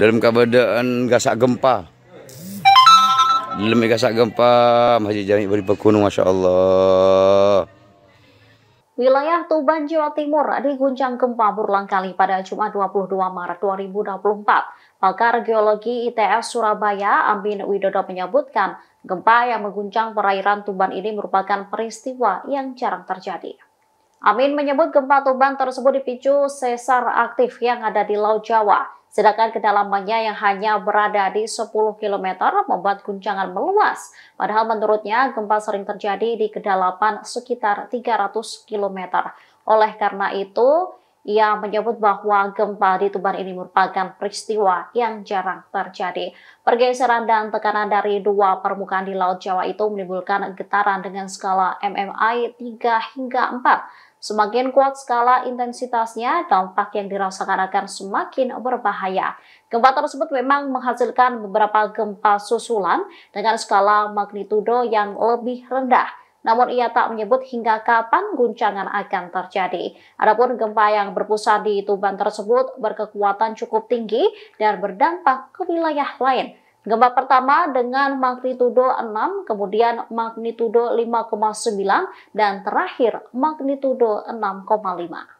dalam keadaan gasak gempa dalam gasak gempa Masjid Jami berbekunung Masya Allah Wilayah Tuban, Jawa Timur diguncang gempa berulang kali pada Jumat 22 Maret 2024. Pakar Geologi ITS Surabaya, Amin Widodo menyebutkan, gempa yang mengguncang perairan Tuban ini merupakan peristiwa yang jarang terjadi. Amin menyebut gempa Tuban tersebut dipicu sesar aktif yang ada di Laut Jawa, sedangkan kedalamannya yang hanya berada di 10 km membuat guncangan meluas. Padahal menurutnya gempa sering terjadi di kedalaman sekitar 300 km. Oleh karena itu, ia menyebut bahwa gempa di Tuban ini merupakan peristiwa yang jarang terjadi. Pergeseran dan tekanan dari dua permukaan di Laut Jawa itu menimbulkan getaran dengan skala MMI 3 hingga 4. Semakin kuat skala intensitasnya, dampak yang dirasakan akan semakin berbahaya. Gempa tersebut memang menghasilkan beberapa gempa susulan dengan skala magnitudo yang lebih rendah namun ia tak menyebut hingga kapan guncangan akan terjadi. Adapun gempa yang berpusat di Tuban tersebut berkekuatan cukup tinggi dan berdampak ke wilayah lain. Gempa pertama dengan magnitudo 6, kemudian magnitudo 5,9, dan terakhir magnitudo 6,5.